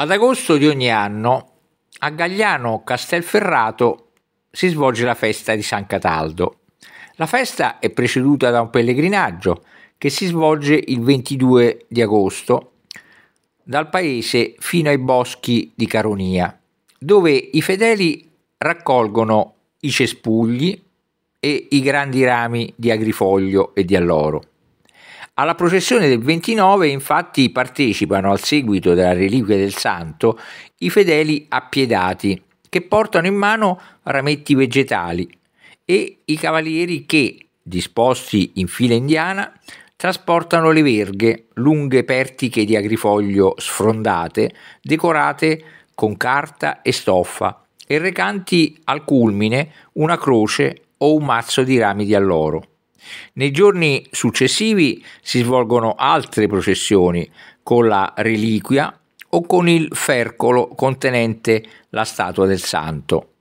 Ad agosto di ogni anno a Gagliano Castelferrato si svolge la festa di San Cataldo. La festa è preceduta da un pellegrinaggio che si svolge il 22 di agosto dal paese fino ai boschi di Caronia, dove i fedeli raccolgono i cespugli e i grandi rami di agrifoglio e di alloro. Alla processione del 29 infatti partecipano al seguito della reliquia del santo i fedeli appiedati che portano in mano rametti vegetali e i cavalieri che, disposti in fila indiana, trasportano le verghe, lunghe pertiche di agrifoglio sfrondate, decorate con carta e stoffa e recanti al culmine una croce o un mazzo di rami di alloro. Nei giorni successivi si svolgono altre processioni con la reliquia o con il fercolo contenente la statua del santo.